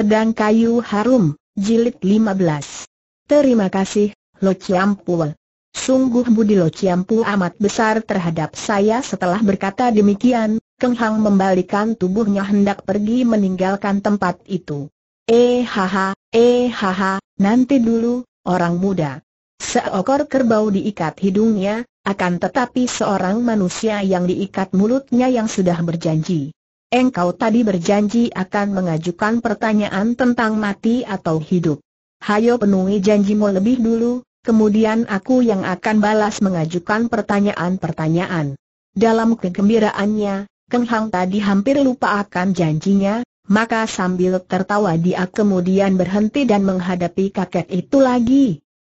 Pedang Kayu Harum, Jilid 15. Terima kasih, Lo Chiampul. Sungguh budi Lo Chiampu amat besar terhadap saya setelah berkata demikian, Keng Hang membalikan tubuhnya hendak pergi meninggalkan tempat itu. Eh haha, eh haha, nanti dulu, orang muda. Seokor kerbau diikat hidungnya, akan tetapi seorang manusia yang diikat mulutnya yang sudah berjanji engkau tadi berjanji akan mengajukan pertanyaan tentang mati atau hidup. Hayo penuhi janjimu lebih dulu, kemudian aku yang akan balas mengajukan pertanyaan-pertanyaan. Dalam kegembiraannya, Keng Hang tadi hampir lupa akan janjinya, maka sambil tertawa dia kemudian berhenti dan menghadapi kakek itu lagi.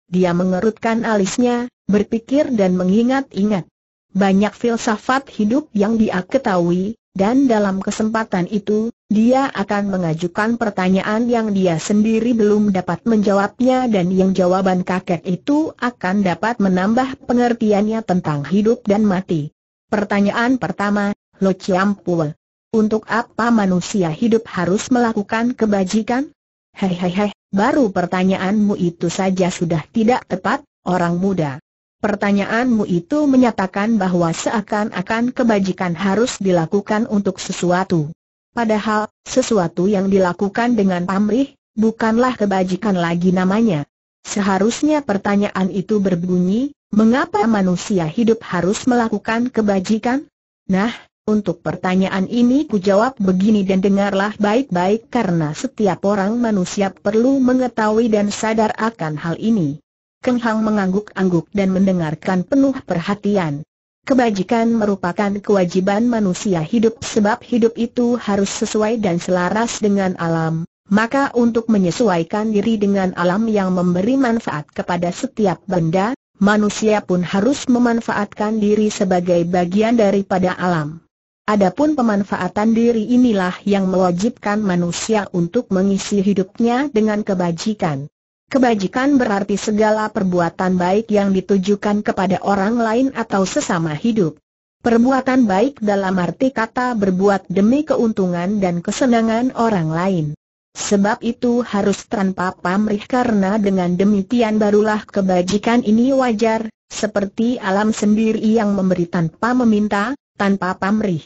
Dia mengerutkan alisnya, berpikir dan mengingat-ingat. Banyak filsafat hidup yang dia ketahui, dan dalam kesempatan itu, dia akan mengajukan pertanyaan yang dia sendiri belum dapat menjawabnya dan yang jawaban kakek itu akan dapat menambah pengertiannya tentang hidup dan mati. Pertanyaan pertama, Lo Chiampue. Untuk apa manusia hidup harus melakukan kebajikan? Hei hei hei, baru pertanyaanmu itu saja sudah tidak tepat, orang muda. Pertanyaanmu itu menyatakan bahwa seakan-akan kebajikan harus dilakukan untuk sesuatu. Padahal, sesuatu yang dilakukan dengan pamrih, bukanlah kebajikan lagi namanya. Seharusnya pertanyaan itu berbunyi, mengapa manusia hidup harus melakukan kebajikan? Nah, untuk pertanyaan ini ku jawab begini dan dengarlah baik-baik karena setiap orang manusia perlu mengetahui dan sadar akan hal ini. Keng Hang mengangguk-angguk dan mendengarkan penuh perhatian. Kebajikan merupakan kewajiban manusia hidup sebab hidup itu harus sesuai dan selaras dengan alam, maka untuk menyesuaikan diri dengan alam yang memberi manfaat kepada setiap benda, manusia pun harus memanfaatkan diri sebagai bagian daripada alam. Adapun pemanfaatan diri inilah yang mewajibkan manusia untuk mengisi hidupnya dengan kebajikan. Kebajikan berarti segala perbuatan baik yang ditujukan kepada orang lain atau sesama hidup. Perbuatan baik dalam arti kata berbuat demi keuntungan dan kesenangan orang lain. Sebab itu harus tanpa pamrih karena dengan demikian barulah kebajikan ini wajar, seperti alam sendiri yang memberi tanpa meminta, tanpa pamrih.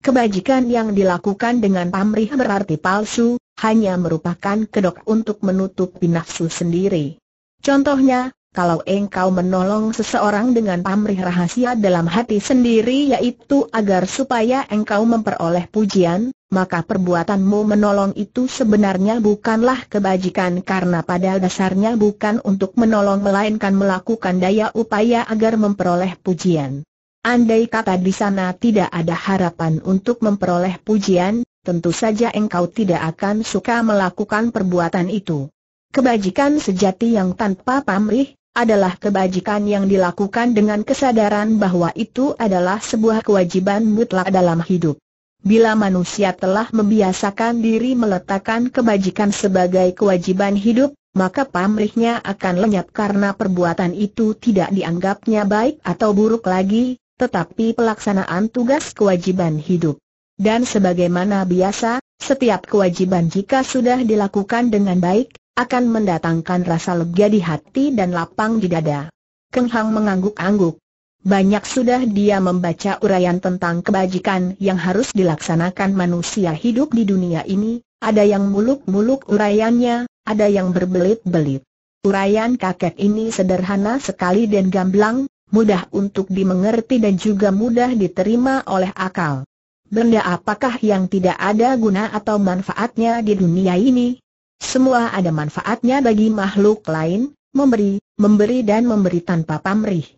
Kebajikan yang dilakukan dengan pamrih berarti palsu, hanya merupakan kedok untuk menutupi nafsu sendiri. Contohnya, kalau engkau menolong seseorang dengan pamrih rahasia dalam hati sendiri yaitu agar supaya engkau memperoleh pujian, maka perbuatanmu menolong itu sebenarnya bukanlah kebajikan karena pada dasarnya bukan untuk menolong melainkan melakukan daya upaya agar memperoleh pujian. Andai kata di sana tidak ada harapan untuk memperoleh pujian, tentu saja engkau tidak akan suka melakukan perbuatan itu. Kebajikan sejati yang tanpa pamrih, adalah kebajikan yang dilakukan dengan kesadaran bahwa itu adalah sebuah kewajiban mutlak dalam hidup. Bila manusia telah membiasakan diri meletakkan kebajikan sebagai kewajiban hidup, maka pamrihnya akan lenyap karena perbuatan itu tidak dianggapnya baik atau buruk lagi, tetapi pelaksanaan tugas kewajiban hidup. Dan sebagaimana biasa, setiap kewajiban jika sudah dilakukan dengan baik, akan mendatangkan rasa lega di hati dan lapang di dada. Keng Hang mengangguk-angguk. Banyak sudah dia membaca urayan tentang kebajikan yang harus dilaksanakan manusia hidup di dunia ini, ada yang muluk-muluk urayannya, ada yang berbelit-belit. Urayan kakek ini sederhana sekali dan gamblang, mudah untuk dimengerti dan juga mudah diterima oleh akal benda apakah yang tidak ada guna atau manfaatnya di dunia ini? Semua ada manfaatnya bagi makhluk lain, memberi, memberi dan memberi tanpa pamrih.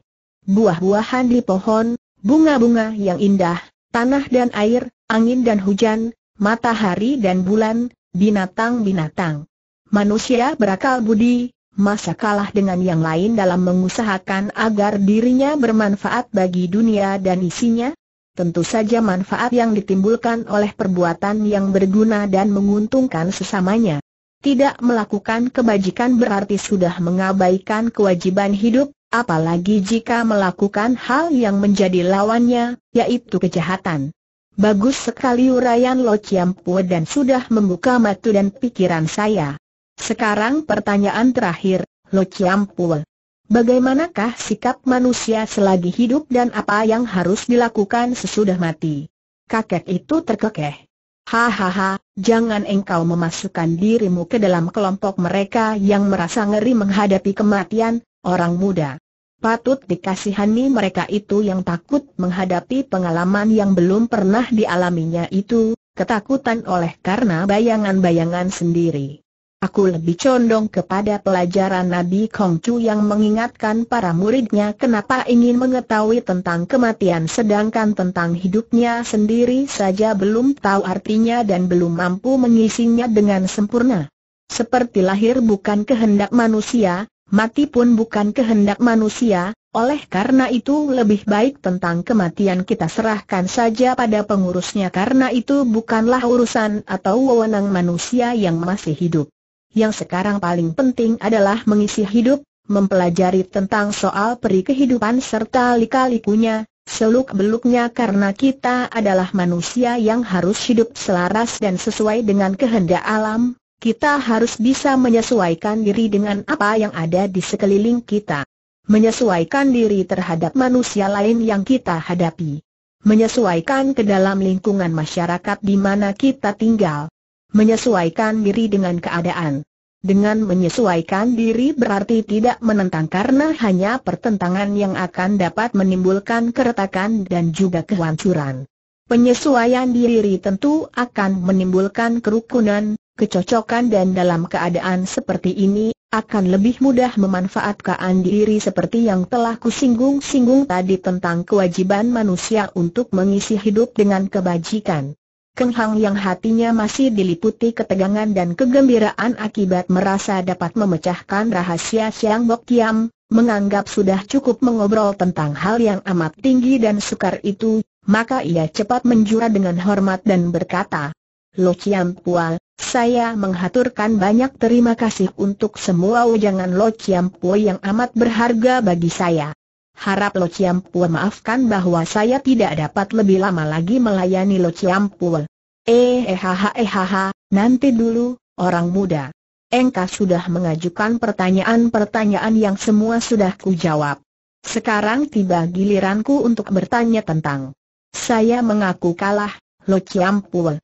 Buah-buahan di pohon, bunga-bunga yang indah, tanah dan air, angin dan hujan, matahari dan bulan, binatang-binatang. Manusia berakal budi, masa kalah dengan yang lain dalam mengusahakan agar dirinya bermanfaat bagi dunia dan isinya? tentu saja manfaat yang ditimbulkan oleh perbuatan yang berguna dan menguntungkan sesamanya. Tidak melakukan kebajikan berarti sudah mengabaikan kewajiban hidup, apalagi jika melakukan hal yang menjadi lawannya, yaitu kejahatan. Bagus sekali urayan Lo Chiampu dan sudah membuka mata dan pikiran saya. Sekarang pertanyaan terakhir, Lo Chiampu, Bagaimanakah sikap manusia selagi hidup dan apa yang harus dilakukan sesudah mati? Kakek itu terkekeh. Hahaha, jangan engkau memasukkan dirimu ke dalam kelompok mereka yang merasa ngeri menghadapi kematian, orang muda. Patut dikasihani mereka itu yang takut menghadapi pengalaman yang belum pernah dialaminya itu, ketakutan oleh karena bayangan-bayangan sendiri. Aku lebih condong kepada pelajaran Nabi Kongcu yang mengingatkan para muridnya kenapa ingin mengetahui tentang kematian sedangkan tentang hidupnya sendiri saja belum tahu artinya dan belum mampu mengisinya dengan sempurna. Seperti lahir bukan kehendak manusia, mati pun bukan kehendak manusia, oleh karena itu lebih baik tentang kematian kita serahkan saja pada pengurusnya karena itu bukanlah urusan atau wewenang manusia yang masih hidup. Yang sekarang paling penting adalah mengisi hidup, mempelajari tentang soal peri kehidupan serta lika-likunya, seluk-beluknya karena kita adalah manusia yang harus hidup selaras dan sesuai dengan kehendak alam, kita harus bisa menyesuaikan diri dengan apa yang ada di sekeliling kita. Menyesuaikan diri terhadap manusia lain yang kita hadapi. Menyesuaikan ke dalam lingkungan masyarakat di mana kita tinggal menyesuaikan diri dengan keadaan. Dengan menyesuaikan diri berarti tidak menentang karena hanya pertentangan yang akan dapat menimbulkan keretakan dan juga kehancuran. Penyesuaian diri tentu akan menimbulkan kerukunan, kecocokan dan dalam keadaan seperti ini, akan lebih mudah memanfaatkan diri seperti yang telah kusinggung-singgung tadi tentang kewajiban manusia untuk mengisi hidup dengan kebajikan. Keng Hang yang hatinya masih diliputi ketegangan dan kegembiraan akibat merasa dapat memecahkan rahasia Siang Bok Kiam, menganggap sudah cukup mengobrol tentang hal yang amat tinggi dan sukar itu, maka ia cepat menjura dengan hormat dan berkata, Lo Chiam Pual, saya menghaturkan banyak terima kasih untuk semua ujangan Lo Chiam Pual yang amat berharga bagi saya. Harap Lo Ciampua maafkan bahwa saya tidak dapat lebih lama lagi melayani Lo Ciampua. Eh, eh, eh ha, nanti dulu, orang muda. Engkau sudah mengajukan pertanyaan-pertanyaan yang semua sudah kujawab. Sekarang tiba giliranku untuk bertanya tentang. Saya mengaku kalah, Lo Ciampua.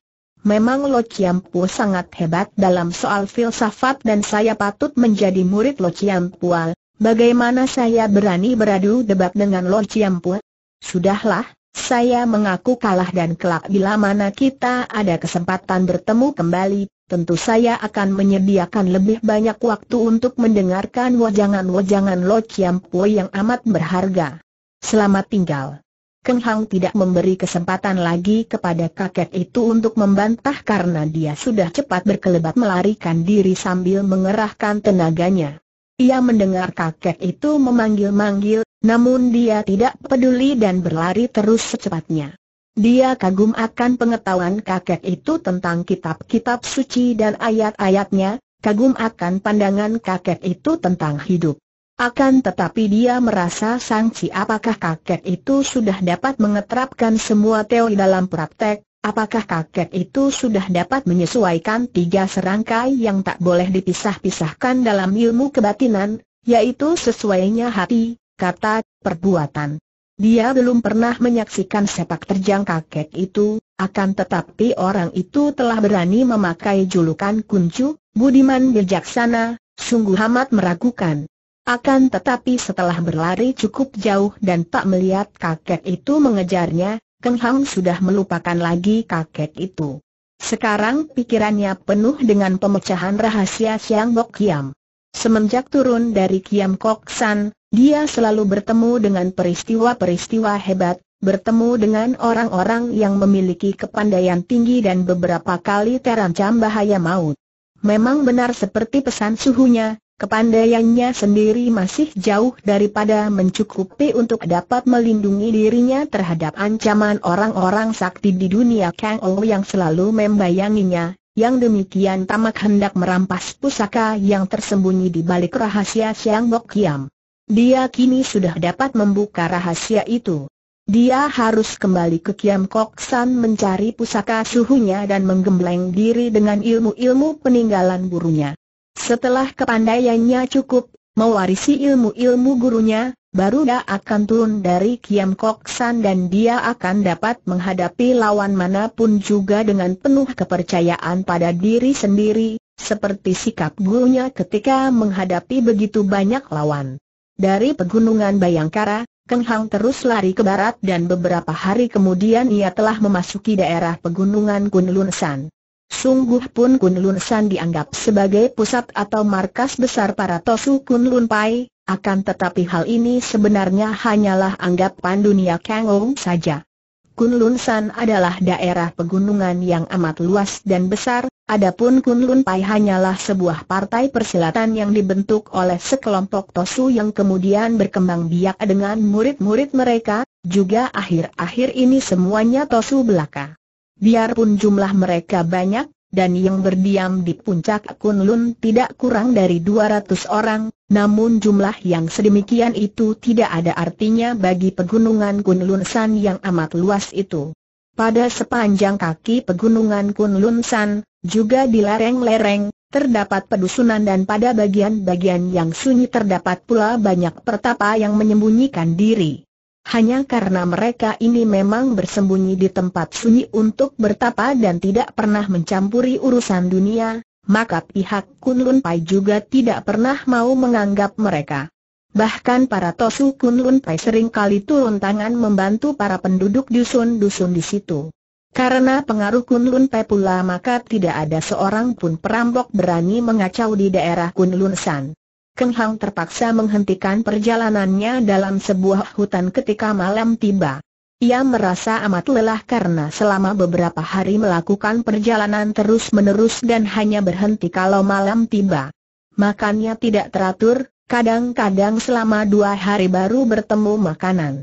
Memang Lo Ciampu sangat hebat dalam soal filsafat dan saya patut menjadi murid Lo Ciampual, Bagaimana saya berani beradu debat dengan Lord Ciampua? Sudahlah, saya mengaku kalah dan kelak bila mana kita ada kesempatan bertemu kembali, tentu saya akan menyediakan lebih banyak waktu untuk mendengarkan wajangan-wajangan Lo Chiampo yang amat berharga. Selamat tinggal. Keng Hang tidak memberi kesempatan lagi kepada kakek itu untuk membantah karena dia sudah cepat berkelebat melarikan diri sambil mengerahkan tenaganya. Ia mendengar kakek itu memanggil-manggil, namun dia tidak peduli dan berlari terus secepatnya. Dia kagum akan pengetahuan kakek itu tentang kitab-kitab suci dan ayat-ayatnya, kagum akan pandangan kakek itu tentang hidup. Akan tetapi dia merasa sangsi apakah kakek itu sudah dapat mengeterapkan semua teori dalam praktek, Apakah kakek itu sudah dapat menyesuaikan tiga serangkai yang tak boleh dipisah-pisahkan dalam ilmu kebatinan, yaitu sesuainya hati, kata, perbuatan. Dia belum pernah menyaksikan sepak terjang kakek itu, akan tetapi orang itu telah berani memakai julukan kuncu, budiman bijaksana, sungguh amat meragukan. Akan tetapi setelah berlari cukup jauh dan tak melihat kakek itu mengejarnya, Keng Hang sudah melupakan lagi kakek itu. Sekarang pikirannya penuh dengan pemecahan rahasia Siang Bok Kiam. Semenjak turun dari Kiam Kok San, dia selalu bertemu dengan peristiwa-peristiwa hebat, bertemu dengan orang-orang yang memiliki kepandaian tinggi dan beberapa kali terancam bahaya maut. Memang benar seperti pesan suhunya, Kepandaiannya sendiri masih jauh daripada mencukupi untuk dapat melindungi dirinya terhadap ancaman orang-orang sakti di dunia Kang Ou yang selalu membayanginya. Yang demikian tamak hendak merampas pusaka yang tersembunyi di balik rahasia Siang Bok Kiam. Dia kini sudah dapat membuka rahasia itu. Dia harus kembali ke Kiam Kok San mencari pusaka suhunya dan menggembleng diri dengan ilmu-ilmu peninggalan burunya. Setelah kepandaiannya cukup, mewarisi ilmu-ilmu gurunya, baru dia akan turun dari Kiam Kok San dan dia akan dapat menghadapi lawan manapun juga dengan penuh kepercayaan pada diri sendiri, seperti sikap gurunya ketika menghadapi begitu banyak lawan. Dari pegunungan Bayangkara, Keng Hang terus lari ke barat dan beberapa hari kemudian ia telah memasuki daerah pegunungan Kunlun San. Sungguh pun Kunlun San dianggap sebagai pusat atau markas besar para Tosu Kunlun Pai, akan tetapi hal ini sebenarnya hanyalah anggapan dunia Kangong saja. Kunlun San adalah daerah pegunungan yang amat luas dan besar, adapun Kunlun Pai hanyalah sebuah partai persilatan yang dibentuk oleh sekelompok Tosu yang kemudian berkembang biak dengan murid-murid mereka, juga akhir-akhir ini semuanya Tosu belaka. Biarpun jumlah mereka banyak, dan yang berdiam di puncak Kunlun tidak kurang dari 200 orang, namun jumlah yang sedemikian itu tidak ada artinya bagi pegunungan Kunlun San yang amat luas itu. Pada sepanjang kaki pegunungan Kunlun San, juga di lereng-lereng, terdapat pedusunan dan pada bagian-bagian yang sunyi terdapat pula banyak pertapa yang menyembunyikan diri. Hanya karena mereka ini memang bersembunyi di tempat sunyi untuk bertapa dan tidak pernah mencampuri urusan dunia, maka pihak Kunlun Pai juga tidak pernah mau menganggap mereka. Bahkan para Tosu Kunlun Pai sering kali turun tangan membantu para penduduk dusun-dusun di situ. Karena pengaruh Kunlun Pai pula maka tidak ada seorang pun perampok berani mengacau di daerah Kunlun San. Keng Hang terpaksa menghentikan perjalanannya dalam sebuah hutan ketika malam tiba. Ia merasa amat lelah karena selama beberapa hari melakukan perjalanan terus-menerus dan hanya berhenti kalau malam tiba. Makannya tidak teratur, kadang-kadang selama dua hari baru bertemu makanan.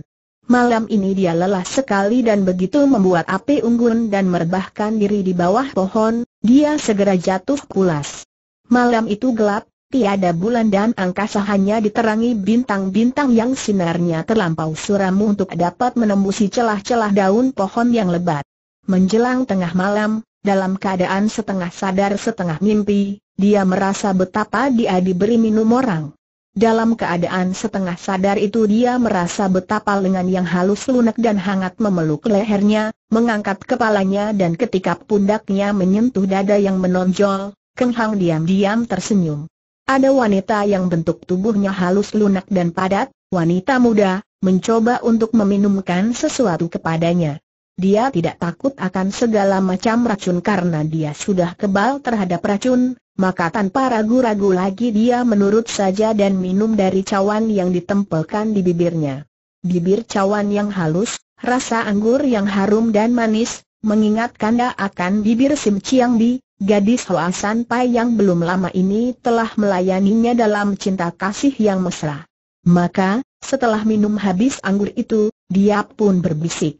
Malam ini dia lelah sekali dan begitu membuat api unggun dan merebahkan diri di bawah pohon, dia segera jatuh pulas. Malam itu gelap, Tiada bulan dan angkasa hanya diterangi bintang-bintang yang sinarnya terlampau suram untuk dapat menembusi celah-celah daun pohon yang lebat. Menjelang tengah malam, dalam keadaan setengah sadar setengah mimpi, dia merasa betapa dia diberi minum orang. Dalam keadaan setengah sadar itu dia merasa betapa lengan yang halus lunak dan hangat memeluk lehernya, mengangkat kepalanya dan ketika pundaknya menyentuh dada yang menonjol, Keng Hang diam-diam tersenyum. Ada wanita yang bentuk tubuhnya halus lunak dan padat, wanita muda, mencoba untuk meminumkan sesuatu kepadanya. Dia tidak takut akan segala macam racun karena dia sudah kebal terhadap racun, maka tanpa ragu-ragu lagi dia menurut saja dan minum dari cawan yang ditempelkan di bibirnya. Bibir cawan yang halus, rasa anggur yang harum dan manis, Mengingat kanda akan bibir Sim Chiang Bi, gadis Hoa San Pai yang belum lama ini telah melayaninya dalam cinta kasih yang mesra. Maka, setelah minum habis anggur itu, dia pun berbisik.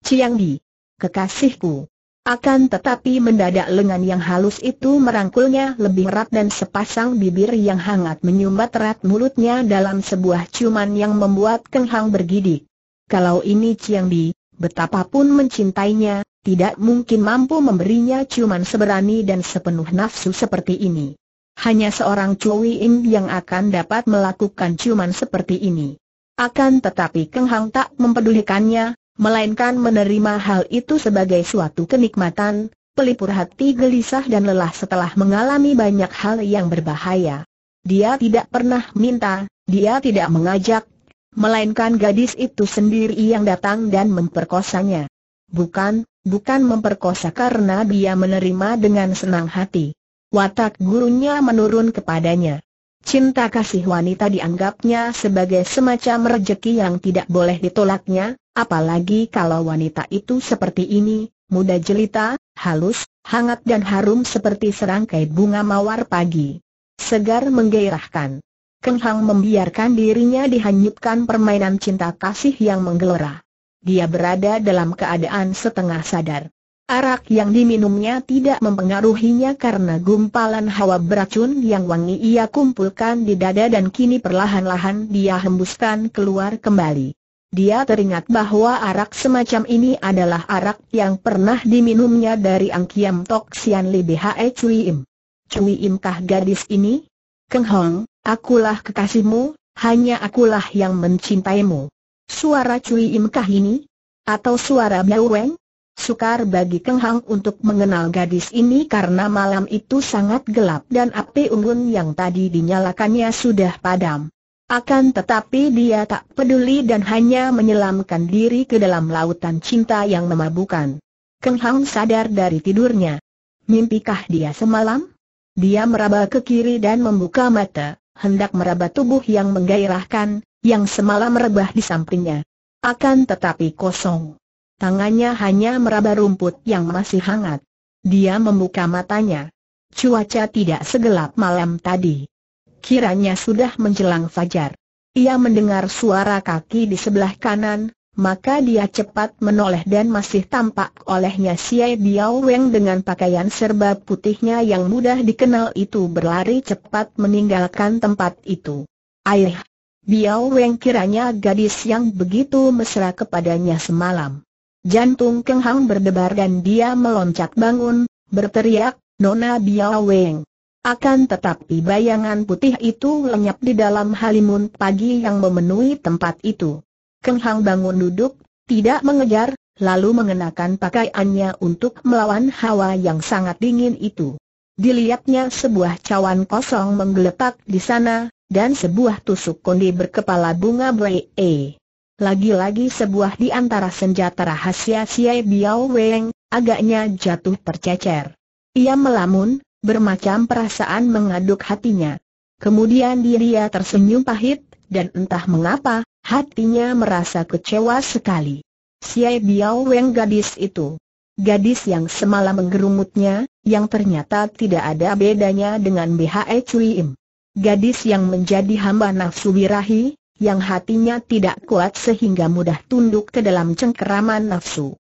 Chiang Bi, kekasihku. Akan tetapi mendadak lengan yang halus itu merangkulnya lebih erat dan sepasang bibir yang hangat menyumbat erat mulutnya dalam sebuah ciuman yang membuat Keng Hang bergidik. Kalau ini Chiang Bi, betapapun mencintainya, tidak mungkin mampu memberinya ciuman seberani dan sepenuh nafsu seperti ini. Hanya seorang Chui Im yang akan dapat melakukan ciuman seperti ini. Akan tetapi Keng Hang tak mempedulikannya, melainkan menerima hal itu sebagai suatu kenikmatan, pelipur hati gelisah dan lelah setelah mengalami banyak hal yang berbahaya. Dia tidak pernah minta, dia tidak mengajak, melainkan gadis itu sendiri yang datang dan memperkosanya. Bukan, bukan memperkosa karena dia menerima dengan senang hati. Watak gurunya menurun kepadanya. Cinta kasih wanita dianggapnya sebagai semacam rejeki yang tidak boleh ditolaknya, apalagi kalau wanita itu seperti ini, muda jelita, halus, hangat dan harum seperti serangkai bunga mawar pagi. Segar menggairahkan. Keng membiarkan dirinya dihanyutkan permainan cinta kasih yang menggelora dia berada dalam keadaan setengah sadar. Arak yang diminumnya tidak mempengaruhinya karena gumpalan hawa beracun yang wangi ia kumpulkan di dada dan kini perlahan-lahan dia hembuskan keluar kembali. Dia teringat bahwa arak semacam ini adalah arak yang pernah diminumnya dari Angkiam Tok Sian Li Bhe Cui Im. Cui Im kah gadis ini? Keng Hong, akulah kekasihmu, hanya akulah yang mencintaimu. Suara Cui Imkah ini? Atau suara Biao Weng? Sukar bagi Keng Hang untuk mengenal gadis ini karena malam itu sangat gelap dan api unggun yang tadi dinyalakannya sudah padam. Akan tetapi dia tak peduli dan hanya menyelamkan diri ke dalam lautan cinta yang memabukan. Keng Hang sadar dari tidurnya. Mimpikah dia semalam? Dia meraba ke kiri dan membuka mata, hendak meraba tubuh yang menggairahkan, yang semalam merebah di sampingnya. Akan tetapi kosong. Tangannya hanya meraba rumput yang masih hangat. Dia membuka matanya. Cuaca tidak segelap malam tadi. Kiranya sudah menjelang fajar. Ia mendengar suara kaki di sebelah kanan, maka dia cepat menoleh dan masih tampak olehnya Siai Biao Weng dengan pakaian serba putihnya yang mudah dikenal itu berlari cepat meninggalkan tempat itu. Aih! Biao Weng kiranya gadis yang begitu mesra kepadanya semalam. Jantung Keng Hang berdebar dan dia meloncat bangun, berteriak, Nona Biao Weng. Akan tetapi bayangan putih itu lenyap di dalam halimun pagi yang memenuhi tempat itu. Keng Hang bangun duduk, tidak mengejar, lalu mengenakan pakaiannya untuk melawan hawa yang sangat dingin itu. Dilihatnya sebuah cawan kosong menggeletak di sana, dan sebuah tusuk kondi berkepala bunga Bree. Lagi-lagi sebuah di antara senjata rahasia Siai Biao Weng, agaknya jatuh tercecer. Ia melamun, bermacam perasaan mengaduk hatinya. Kemudian dia tersenyum pahit, dan entah mengapa, hatinya merasa kecewa sekali. Siai Biao Weng gadis itu. Gadis yang semalam menggerumutnya, yang ternyata tidak ada bedanya dengan BHE Cui Im gadis yang menjadi hamba nafsu birahi, yang hatinya tidak kuat sehingga mudah tunduk ke dalam cengkeraman nafsu.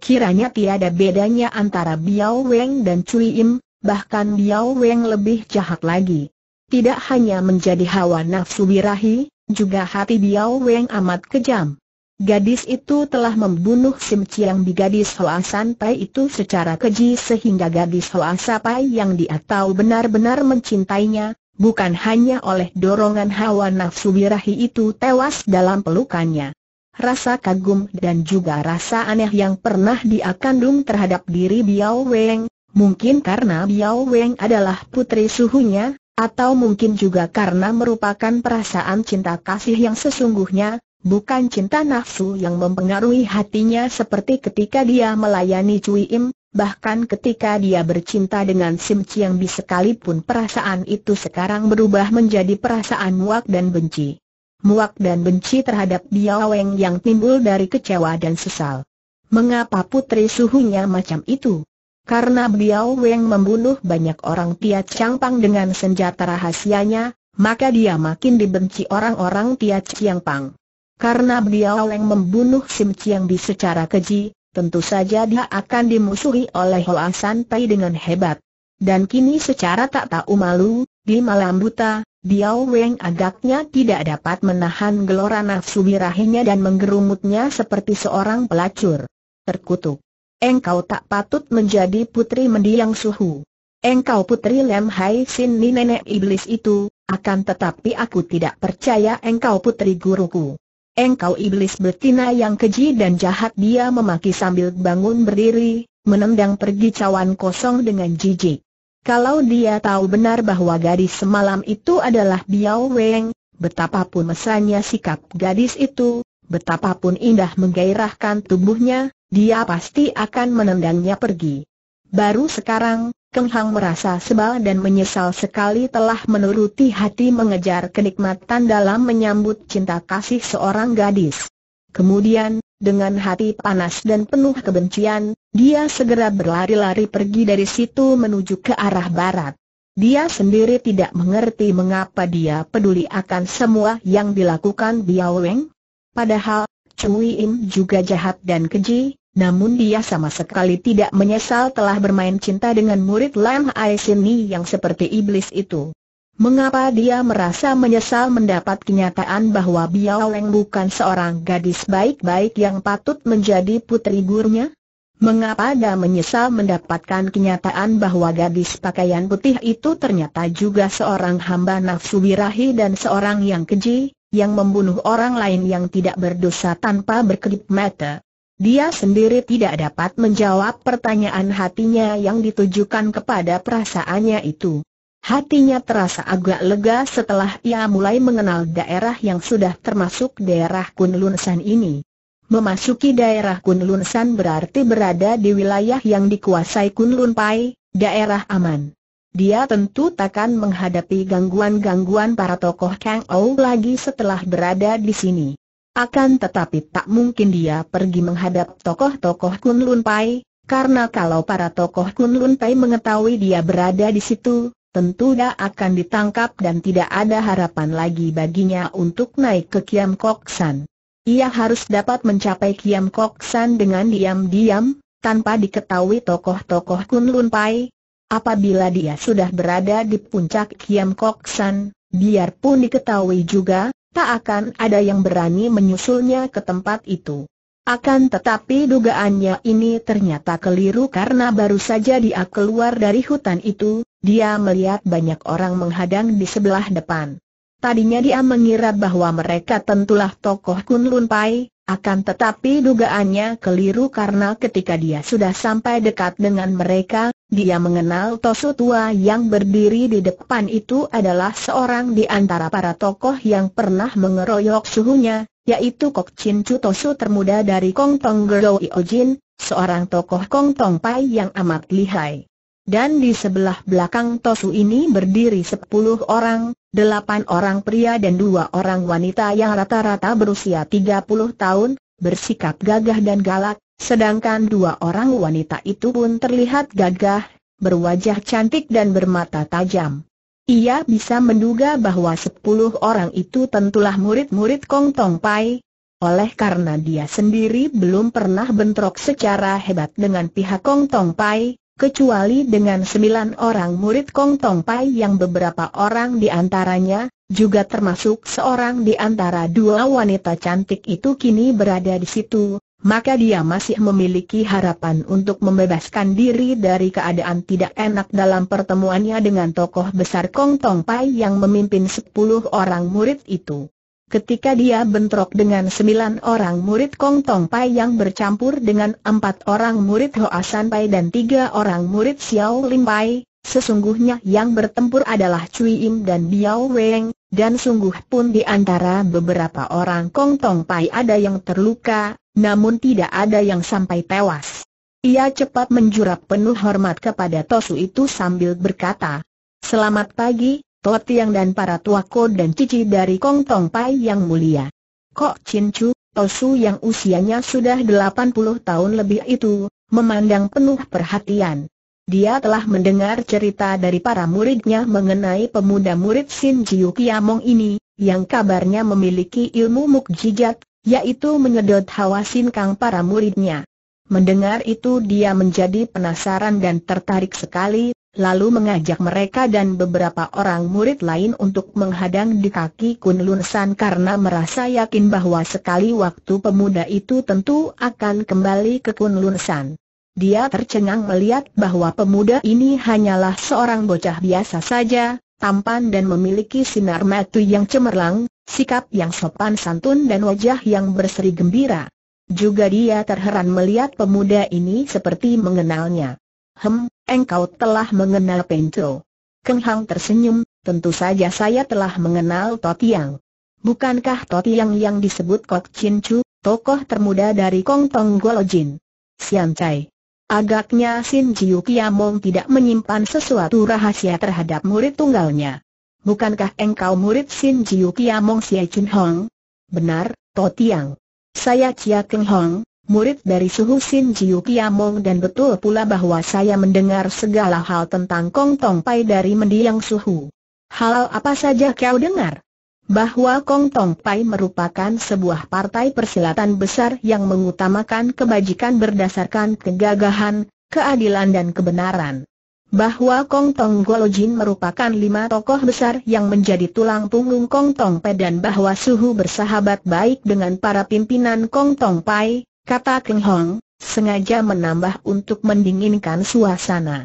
Kiranya tiada bedanya antara Biao Weng dan Cui Im, bahkan Biao Weng lebih jahat lagi. Tidak hanya menjadi hawa nafsu birahi, juga hati Biao Weng amat kejam. Gadis itu telah membunuh Sim Chiang di gadis Hoa San Pai itu secara keji sehingga gadis Hoa Pai yang dia tahu benar-benar mencintainya, bukan hanya oleh dorongan hawa nafsu birahi itu tewas dalam pelukannya. Rasa kagum dan juga rasa aneh yang pernah dia kandung terhadap diri Biao Weng, mungkin karena Biao Weng adalah putri suhunya, atau mungkin juga karena merupakan perasaan cinta kasih yang sesungguhnya, bukan cinta nafsu yang mempengaruhi hatinya seperti ketika dia melayani Cui Im, Bahkan ketika dia bercinta dengan Sim Chiang Bi sekalipun perasaan itu sekarang berubah menjadi perasaan muak dan benci. Muak dan benci terhadap Biao Weng yang timbul dari kecewa dan sesal. Mengapa putri suhunya macam itu? Karena Biao Weng membunuh banyak orang Tia Pang dengan senjata rahasianya, maka dia makin dibenci orang-orang Tia Pang. Karena Biao Weng membunuh Sim Chiang Bi secara keji, tentu saja dia akan dimusuhi oleh Hoa San Pai dengan hebat. Dan kini secara tak tahu malu, di malam buta, Biao Weng agaknya tidak dapat menahan gelora nafsu birahinya dan menggerumutnya seperti seorang pelacur. Terkutuk. Engkau tak patut menjadi putri mendiang suhu. Engkau putri Lem Hai Sin ni nenek iblis itu, akan tetapi aku tidak percaya engkau putri guruku engkau iblis betina yang keji dan jahat dia memaki sambil bangun berdiri, menendang pergi cawan kosong dengan jijik. Kalau dia tahu benar bahwa gadis semalam itu adalah Biao Weng, betapapun mesranya sikap gadis itu, betapapun indah menggairahkan tubuhnya, dia pasti akan menendangnya pergi. Baru sekarang, Keng Hang merasa sebal dan menyesal sekali telah menuruti hati mengejar kenikmatan dalam menyambut cinta kasih seorang gadis. Kemudian, dengan hati panas dan penuh kebencian, dia segera berlari-lari pergi dari situ menuju ke arah barat. Dia sendiri tidak mengerti mengapa dia peduli akan semua yang dilakukan Biao Weng. Padahal, Cui Im juga jahat dan keji, namun dia sama sekali tidak menyesal telah bermain cinta dengan murid Lam Hai Ni yang seperti iblis itu. Mengapa dia merasa menyesal mendapat kenyataan bahwa Biao Leng bukan seorang gadis baik-baik yang patut menjadi putri gurunya? Mengapa dia menyesal mendapatkan kenyataan bahwa gadis pakaian putih itu ternyata juga seorang hamba nafsu birahi dan seorang yang keji, yang membunuh orang lain yang tidak berdosa tanpa berkedip mata? Dia sendiri tidak dapat menjawab pertanyaan hatinya yang ditujukan kepada perasaannya itu. Hatinya terasa agak lega setelah ia mulai mengenal daerah yang sudah termasuk daerah Kunlunsan ini. Memasuki daerah Kunlunsan berarti berada di wilayah yang dikuasai Kunlun daerah aman. Dia tentu takkan menghadapi gangguan-gangguan para tokoh Kang Ou lagi setelah berada di sini. Akan tetapi tak mungkin dia pergi menghadap tokoh-tokoh Kunlun Pai, karena kalau para tokoh Kunlun Pai mengetahui dia berada di situ, tentu dia akan ditangkap dan tidak ada harapan lagi baginya untuk naik ke Kiam Kok San. Ia harus dapat mencapai Kiam Kok San dengan diam-diam, tanpa diketahui tokoh-tokoh Kunlun Pai. Apabila dia sudah berada di puncak Kiam Kok San, biarpun diketahui juga, tak akan ada yang berani menyusulnya ke tempat itu. Akan tetapi dugaannya ini ternyata keliru karena baru saja dia keluar dari hutan itu, dia melihat banyak orang menghadang di sebelah depan. Tadinya dia mengira bahwa mereka tentulah tokoh Kunlun Pai, akan tetapi dugaannya keliru karena ketika dia sudah sampai dekat dengan mereka, dia mengenal Tosu tua yang berdiri di depan itu adalah seorang di antara para tokoh yang pernah mengeroyok suhunya, yaitu Kok Chin Chu Tosu termuda dari Kong Tong Gero Iojin, seorang tokoh Kong Tong Pai yang amat lihai. Dan di sebelah belakang Tosu ini berdiri sepuluh orang, delapan orang pria dan dua orang wanita yang rata-rata berusia tiga puluh tahun, bersikap gagah dan galak, Sedangkan dua orang wanita itu pun terlihat gagah, berwajah cantik dan bermata tajam. Ia bisa menduga bahwa sepuluh orang itu tentulah murid-murid Kong Tong Pai. Oleh karena dia sendiri belum pernah bentrok secara hebat dengan pihak Kong Tong Pai, kecuali dengan sembilan orang murid Kong Tong Pai yang beberapa orang di antaranya, juga termasuk seorang di antara dua wanita cantik itu kini berada di situ, maka dia masih memiliki harapan untuk membebaskan diri dari keadaan tidak enak dalam pertemuannya dengan tokoh besar Kong Tong Pai yang memimpin 10 orang murid itu. Ketika dia bentrok dengan sembilan orang murid Kong Tong Pai yang bercampur dengan empat orang murid Hoa San Pai dan tiga orang murid Xiao Lim Pai, sesungguhnya yang bertempur adalah Cui Im dan Biao Weng, dan sungguh pun di antara beberapa orang Kong Tong Pai ada yang terluka, namun tidak ada yang sampai tewas. Ia cepat menjurap penuh hormat kepada Tosu itu sambil berkata, Selamat pagi, Totiang dan para tuako dan cici dari Kong Tong Pai yang mulia. Kok Chin Chu, Tosu yang usianya sudah 80 tahun lebih itu, memandang penuh perhatian. Dia telah mendengar cerita dari para muridnya mengenai pemuda murid Sin Jiu Kiamong ini, yang kabarnya memiliki ilmu mukjizat, yaitu menyedot hawa sinkang para muridnya. Mendengar itu dia menjadi penasaran dan tertarik sekali, lalu mengajak mereka dan beberapa orang murid lain untuk menghadang di kaki Kunlun San karena merasa yakin bahwa sekali waktu pemuda itu tentu akan kembali ke Kunlun San. Dia tercengang melihat bahwa pemuda ini hanyalah seorang bocah biasa saja, tampan dan memiliki sinar mata yang cemerlang, sikap yang sopan santun dan wajah yang berseri gembira. Juga dia terheran melihat pemuda ini seperti mengenalnya. Hem, engkau telah mengenal Pencho. Keng Hang tersenyum, tentu saja saya telah mengenal Totiang. Bukankah Totiang yang disebut Kok Chin Chu, tokoh termuda dari Kong Tong Jin? Sian Chai. Agaknya Sin Jiu Kiamong tidak menyimpan sesuatu rahasia terhadap murid tunggalnya. Bukankah engkau murid Sin Jiu Kiamong Xie Chun Hong? Benar, To Tiang. Saya Chia Keng Hong, murid dari suhu Sin Jiu Kiamong dan betul pula bahwa saya mendengar segala hal tentang Kong Tong Pai dari mendiang suhu. Hal apa saja kau dengar? bahwa Kong Tong Pai merupakan sebuah partai persilatan besar yang mengutamakan kebajikan berdasarkan kegagahan, keadilan dan kebenaran. Bahwa Kong Tong Golojin merupakan lima tokoh besar yang menjadi tulang punggung Kong Tong Pai dan bahwa Suhu bersahabat baik dengan para pimpinan Kong Tong Pai, kata Keng Hong, sengaja menambah untuk mendinginkan suasana.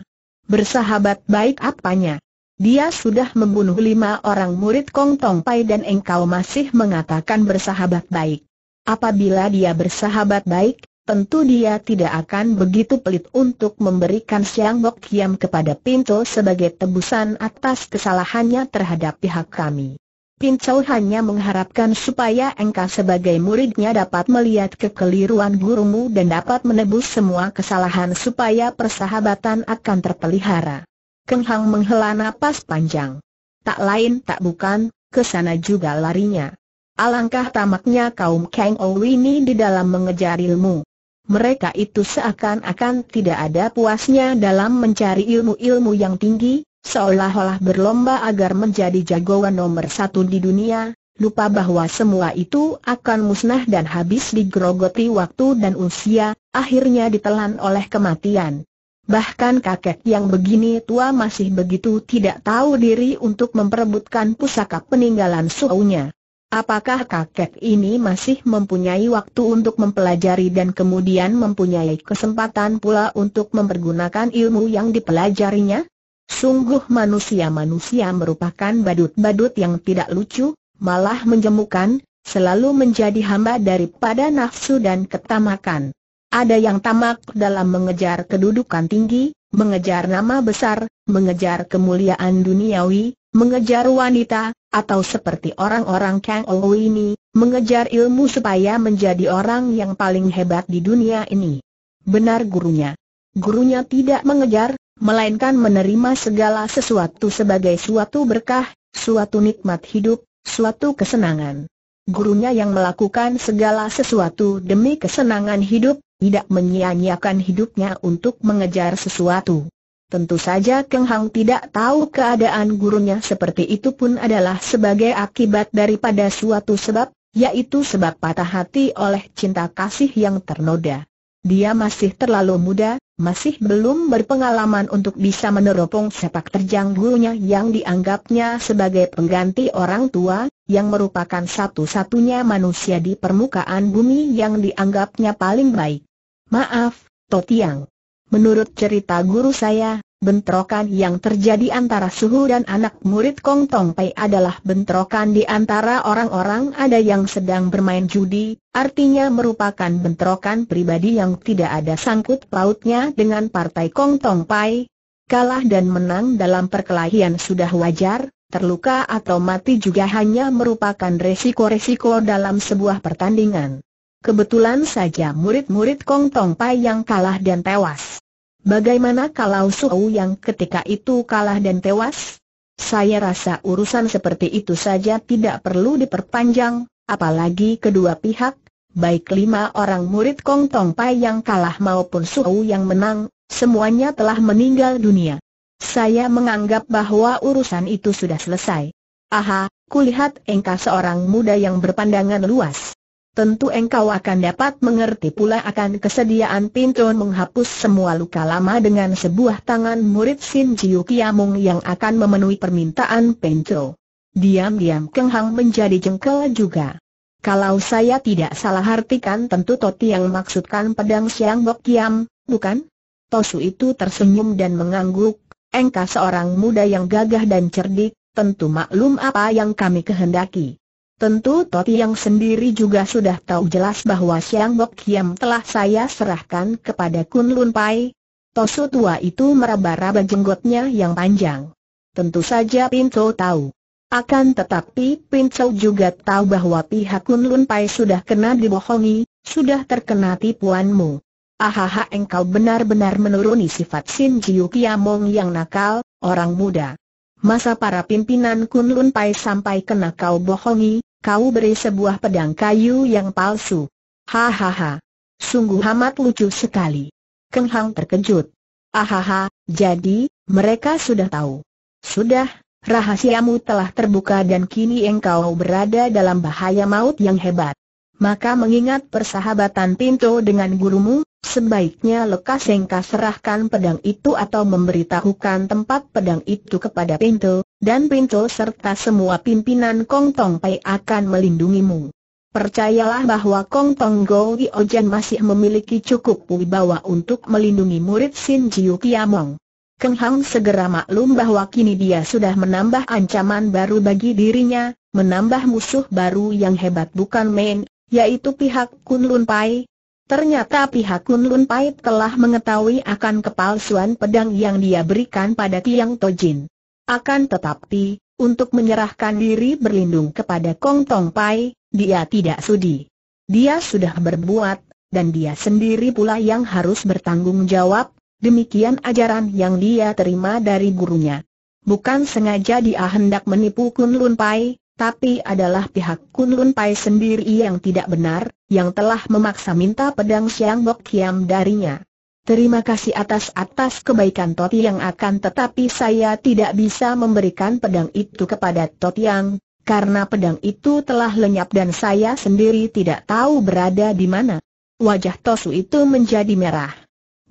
Bersahabat baik apanya? Dia sudah membunuh lima orang murid Kong Tong Pai dan engkau masih mengatakan bersahabat baik. Apabila dia bersahabat baik, tentu dia tidak akan begitu pelit untuk memberikan Siang Bok Kiam kepada Pinto sebagai tebusan atas kesalahannya terhadap pihak kami. Pinto hanya mengharapkan supaya engkau sebagai muridnya dapat melihat kekeliruan gurumu dan dapat menebus semua kesalahan supaya persahabatan akan terpelihara. Keng Hang menghela napas panjang. Tak lain tak bukan, ke sana juga larinya. Alangkah tamaknya kaum Kang ini di dalam mengejar ilmu. Mereka itu seakan-akan tidak ada puasnya dalam mencari ilmu-ilmu yang tinggi, seolah-olah berlomba agar menjadi jagoan nomor satu di dunia, lupa bahwa semua itu akan musnah dan habis digrogoti waktu dan usia, akhirnya ditelan oleh kematian. Bahkan kakek yang begini tua masih begitu tidak tahu diri untuk memperebutkan pusaka peninggalan suhunya. Apakah kakek ini masih mempunyai waktu untuk mempelajari dan kemudian mempunyai kesempatan pula untuk mempergunakan ilmu yang dipelajarinya? Sungguh manusia-manusia merupakan badut-badut yang tidak lucu, malah menjemukan, selalu menjadi hamba daripada nafsu dan ketamakan. Ada yang tamak dalam mengejar kedudukan tinggi, mengejar nama besar, mengejar kemuliaan duniawi, mengejar wanita, atau seperti orang-orang Kang Ou ini, mengejar ilmu supaya menjadi orang yang paling hebat di dunia ini. Benar gurunya. Gurunya tidak mengejar, melainkan menerima segala sesuatu sebagai suatu berkah, suatu nikmat hidup, suatu kesenangan. Gurunya yang melakukan segala sesuatu demi kesenangan hidup, tidak menyia-nyiakan hidupnya untuk mengejar sesuatu. Tentu saja Keng Hang tidak tahu keadaan gurunya seperti itu pun adalah sebagai akibat daripada suatu sebab, yaitu sebab patah hati oleh cinta kasih yang ternoda. Dia masih terlalu muda, masih belum berpengalaman untuk bisa meneropong sepak terjang gurunya yang dianggapnya sebagai pengganti orang tua, yang merupakan satu-satunya manusia di permukaan bumi yang dianggapnya paling baik. Maaf, Totiang. Menurut cerita guru saya, bentrokan yang terjadi antara Suhu dan anak murid Kong Tong Pei adalah bentrokan di antara orang-orang ada yang sedang bermain judi, artinya merupakan bentrokan pribadi yang tidak ada sangkut pautnya dengan partai Kong Tong Pei. Kalah dan menang dalam perkelahian sudah wajar, terluka atau mati juga hanya merupakan resiko-resiko dalam sebuah pertandingan. Kebetulan saja murid-murid Kong Tong Pai yang kalah dan tewas. Bagaimana kalau Suhu yang ketika itu kalah dan tewas? Saya rasa urusan seperti itu saja tidak perlu diperpanjang, apalagi kedua pihak, baik lima orang murid Kong Tong Pai yang kalah maupun Suhu yang menang, semuanya telah meninggal dunia. Saya menganggap bahwa urusan itu sudah selesai. Aha, kulihat engkau seorang muda yang berpandangan luas tentu engkau akan dapat mengerti pula akan kesediaan pintu menghapus semua luka lama dengan sebuah tangan murid Sin Jiu Kiamung yang akan memenuhi permintaan pintu. Diam-diam Keng Hang menjadi jengkel juga. Kalau saya tidak salah artikan tentu Toti yang maksudkan pedang Siang Bok Kiam, bukan? Tosu itu tersenyum dan mengangguk, engkau seorang muda yang gagah dan cerdik, tentu maklum apa yang kami kehendaki. Tentu Toti yang sendiri juga sudah tahu jelas bahwa Siang Bok Kiam telah saya serahkan kepada Kun Lun Pai. Tosu tua itu meraba-raba jenggotnya yang panjang. Tentu saja Pinto tahu. Akan tetapi Pinto juga tahu bahwa pihak Kun Lun Pai sudah kena dibohongi, sudah terkena tipuanmu. Ahaha engkau benar-benar menuruni sifat Sin Jiu Kiamong yang nakal, orang muda masa para pimpinan Kunlun Pai sampai kena kau bohongi, kau beri sebuah pedang kayu yang palsu. Hahaha. Sungguh amat lucu sekali. Keng Hang terkejut. Ahaha, jadi, mereka sudah tahu. Sudah, rahasiamu telah terbuka dan kini engkau berada dalam bahaya maut yang hebat maka mengingat persahabatan Pinto dengan gurumu, sebaiknya lekas engkau serahkan pedang itu atau memberitahukan tempat pedang itu kepada Pinto, dan Pinto serta semua pimpinan Kong Tong Pai akan melindungimu. Percayalah bahwa Kong Tong Go Ojan masih memiliki cukup wibawa untuk melindungi murid Sin Jiu Kiamong. Keng Hang segera maklum bahwa kini dia sudah menambah ancaman baru bagi dirinya, menambah musuh baru yang hebat bukan main, yaitu pihak Kunlun Pai. Ternyata pihak Kunlun Pai telah mengetahui akan kepalsuan pedang yang dia berikan pada Tiang Tojin. Akan tetapi, untuk menyerahkan diri berlindung kepada Kong Tong Pai, dia tidak sudi. Dia sudah berbuat, dan dia sendiri pula yang harus bertanggung jawab, demikian ajaran yang dia terima dari gurunya. Bukan sengaja dia hendak menipu Kunlun Pai, tapi adalah pihak Kunlun Pai sendiri yang tidak benar, yang telah memaksa minta pedang Siang Bok Kiam darinya. Terima kasih atas-atas kebaikan Toti yang akan tetapi saya tidak bisa memberikan pedang itu kepada Toti yang, karena pedang itu telah lenyap dan saya sendiri tidak tahu berada di mana. Wajah Tosu itu menjadi merah.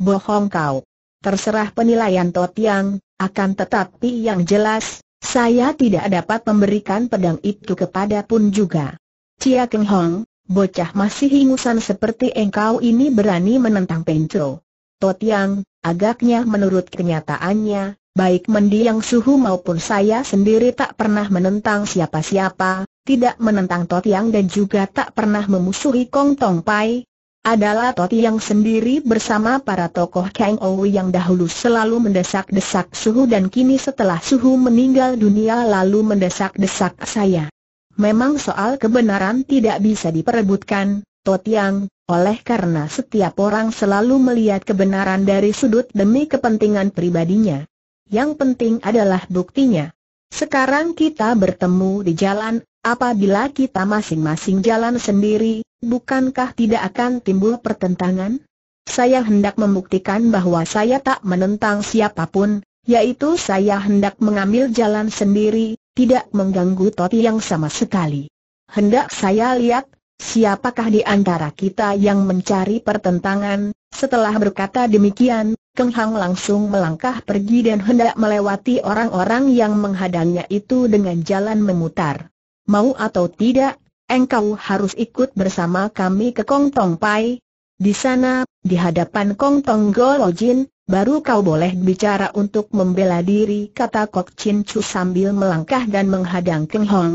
Bohong kau. Terserah penilaian Toti yang, akan tetapi yang jelas, saya tidak dapat memberikan pedang itu kepada pun juga. Cia Keng Hong, bocah masih ingusan seperti engkau ini berani menentang Penco. Totiang, agaknya menurut kenyataannya, baik mendiang suhu maupun saya sendiri tak pernah menentang siapa-siapa, tidak menentang Totiang dan juga tak pernah memusuhi Kong Tong Pai, adalah Toti yang sendiri bersama para tokoh Kang Owi yang dahulu selalu mendesak-desak Suhu dan kini setelah Suhu meninggal dunia lalu mendesak-desak saya. Memang soal kebenaran tidak bisa diperebutkan, Totiang, oleh karena setiap orang selalu melihat kebenaran dari sudut demi kepentingan pribadinya. Yang penting adalah buktinya. Sekarang kita bertemu di jalan, apabila kita masing-masing jalan sendiri, bukankah tidak akan timbul pertentangan? Saya hendak membuktikan bahwa saya tak menentang siapapun, yaitu saya hendak mengambil jalan sendiri, tidak mengganggu Toti yang sama sekali. Hendak saya lihat, siapakah di antara kita yang mencari pertentangan, setelah berkata demikian, Keng Hang langsung melangkah pergi dan hendak melewati orang-orang yang menghadangnya itu dengan jalan memutar. Mau atau tidak, engkau harus ikut bersama kami ke Kong Tong Pai. Di sana, di hadapan Kong Tong Jin, baru kau boleh bicara untuk membela diri kata Kok Chin Chu sambil melangkah dan menghadang Keng Hong.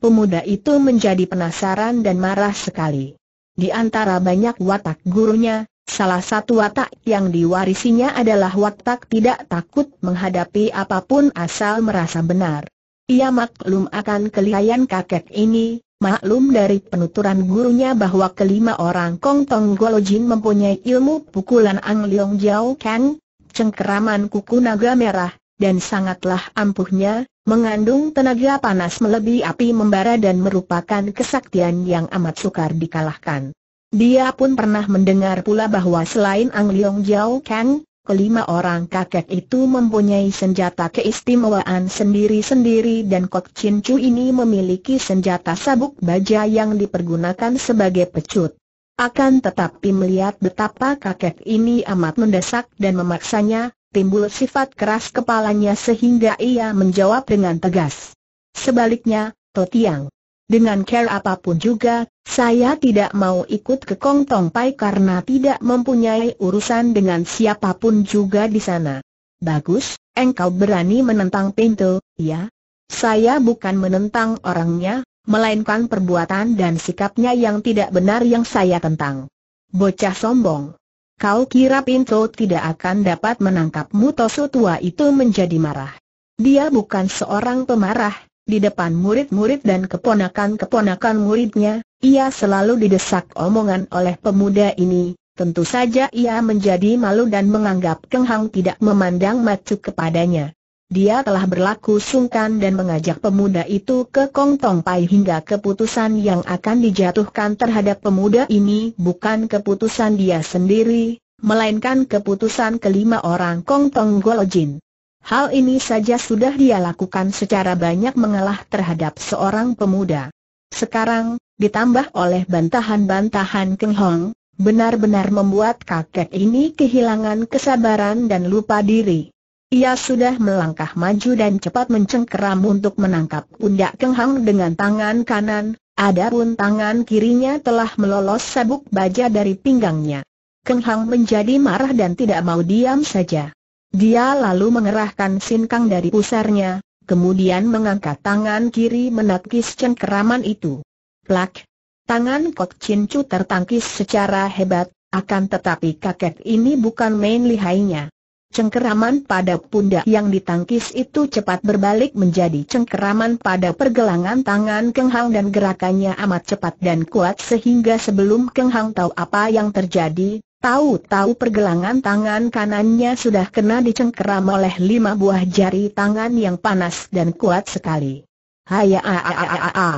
Pemuda itu menjadi penasaran dan marah sekali. Di antara banyak watak gurunya, Salah satu watak yang diwarisinya adalah watak tidak takut menghadapi apapun asal merasa benar. Ia maklum akan kelihayan kakek ini, Maklum dari penuturan gurunya bahwa kelima orang Kong Tong Golojin mempunyai ilmu pukulan Ang Leong Jiao Kang, cengkeraman kuku naga merah, dan sangatlah ampuhnya, mengandung tenaga panas melebihi api membara dan merupakan kesaktian yang amat sukar dikalahkan. Dia pun pernah mendengar pula bahwa selain Ang Leong Jiao Kang, kelima orang kakek itu mempunyai senjata keistimewaan sendiri-sendiri dan Kok Chin Chu ini memiliki senjata sabuk baja yang dipergunakan sebagai pecut. Akan tetapi melihat betapa kakek ini amat mendesak dan memaksanya, timbul sifat keras kepalanya sehingga ia menjawab dengan tegas. Sebaliknya, Totiang, dengan care apapun juga, saya tidak mau ikut ke Kong Tong Pai karena tidak mempunyai urusan dengan siapapun juga di sana. Bagus, engkau berani menentang pintu, ya? Saya bukan menentang orangnya, melainkan perbuatan dan sikapnya yang tidak benar yang saya tentang. Bocah sombong. Kau kira pintu tidak akan dapat menangkapmu Toso tua itu menjadi marah. Dia bukan seorang pemarah, di depan murid-murid dan keponakan-keponakan muridnya, ia selalu didesak omongan oleh pemuda ini, tentu saja ia menjadi malu dan menganggap Keng Hang tidak memandang macu kepadanya. Dia telah berlaku sungkan dan mengajak pemuda itu ke Kong Tong Pai hingga keputusan yang akan dijatuhkan terhadap pemuda ini bukan keputusan dia sendiri, melainkan keputusan kelima orang Kong Tong Golojin. Hal ini saja sudah dia lakukan secara banyak mengalah terhadap seorang pemuda. Sekarang, ditambah oleh bantahan-bantahan Keng Hong, benar-benar membuat kakek ini kehilangan kesabaran dan lupa diri. Ia sudah melangkah maju dan cepat mencengkeram untuk menangkap undak Keng Hong dengan tangan kanan, adapun tangan kirinya telah melolos sabuk baja dari pinggangnya. Keng Hong menjadi marah dan tidak mau diam saja. Dia lalu mengerahkan sinkang dari pusarnya, kemudian mengangkat tangan kiri menakis cengkeraman itu. Plak! Tangan Kok Chin Chu tertangkis secara hebat, akan tetapi kakek ini bukan main lihainya. Cengkeraman pada pundak yang ditangkis itu cepat berbalik menjadi cengkeraman pada pergelangan tangan Keng Hang dan gerakannya amat cepat dan kuat sehingga sebelum Keng Hang tahu apa yang terjadi, Tahu-tahu pergelangan tangan kanannya sudah kena dicengkeram oleh lima buah jari tangan yang panas dan kuat sekali. Haya a a a a a.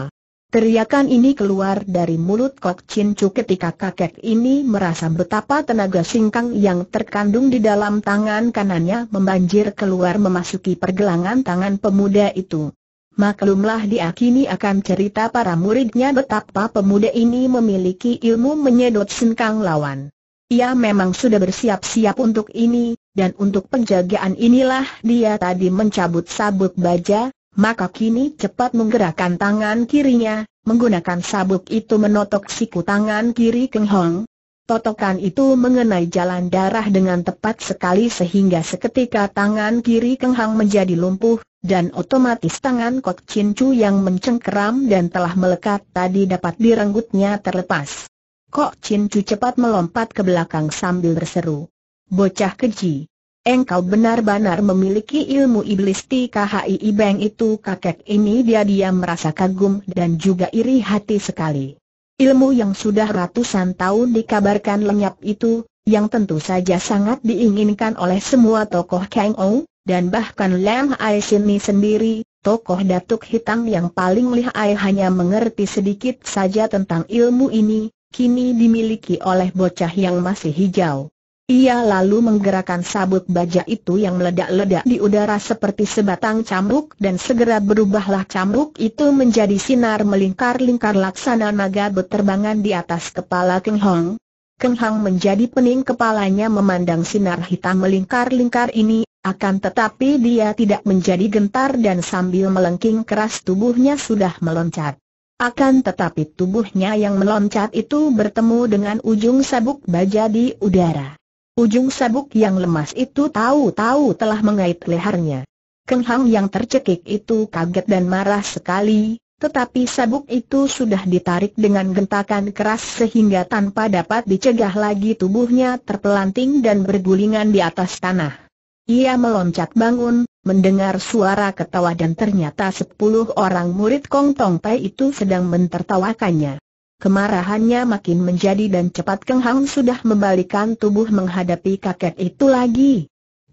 Teriakan ini keluar dari mulut Kok Chin Chu ketika kakek ini merasa betapa tenaga singkang yang terkandung di dalam tangan kanannya membanjir keluar memasuki pergelangan tangan pemuda itu. Maklumlah dia kini akan cerita para muridnya betapa pemuda ini memiliki ilmu menyedot singkang lawan. Ia memang sudah bersiap-siap untuk ini, dan untuk penjagaan inilah dia tadi mencabut sabuk baja, maka kini cepat menggerakkan tangan kirinya, menggunakan sabuk itu menotok siku tangan kiri Keng Hong. Totokan itu mengenai jalan darah dengan tepat sekali sehingga seketika tangan kiri Keng Hong menjadi lumpuh, dan otomatis tangan Kok Chin Chu yang mencengkeram dan telah melekat tadi dapat direnggutnya terlepas. Kok Chin Chu cepat melompat ke belakang sambil berseru. Bocah keji. Engkau benar-benar memiliki ilmu iblis TKHI Ibeng itu kakek ini dia-dia merasa kagum dan juga iri hati sekali. Ilmu yang sudah ratusan tahun dikabarkan lenyap itu, yang tentu saja sangat diinginkan oleh semua tokoh Kang Ou, dan bahkan Lam Ai Sini sendiri, tokoh datuk hitam yang paling lihai hanya mengerti sedikit saja tentang ilmu ini, kini dimiliki oleh bocah yang masih hijau. Ia lalu menggerakkan sabuk baja itu yang meledak-ledak di udara seperti sebatang cambuk dan segera berubahlah cambuk itu menjadi sinar melingkar-lingkar laksana naga berterbangan di atas kepala Keng Hong. Keng Hong menjadi pening kepalanya memandang sinar hitam melingkar-lingkar ini, akan tetapi dia tidak menjadi gentar dan sambil melengking keras tubuhnya sudah meloncat. Akan tetapi tubuhnya yang meloncat itu bertemu dengan ujung sabuk baja di udara. Ujung sabuk yang lemas itu tahu-tahu telah mengait lehernya. Keng Hang yang tercekik itu kaget dan marah sekali, tetapi sabuk itu sudah ditarik dengan gentakan keras sehingga tanpa dapat dicegah lagi tubuhnya terpelanting dan bergulingan di atas tanah. Ia meloncat bangun, mendengar suara ketawa dan ternyata sepuluh orang murid Kong Tong Pai itu sedang mentertawakannya. Kemarahannya makin menjadi dan cepat Keng Hang sudah membalikan tubuh menghadapi kakek itu lagi.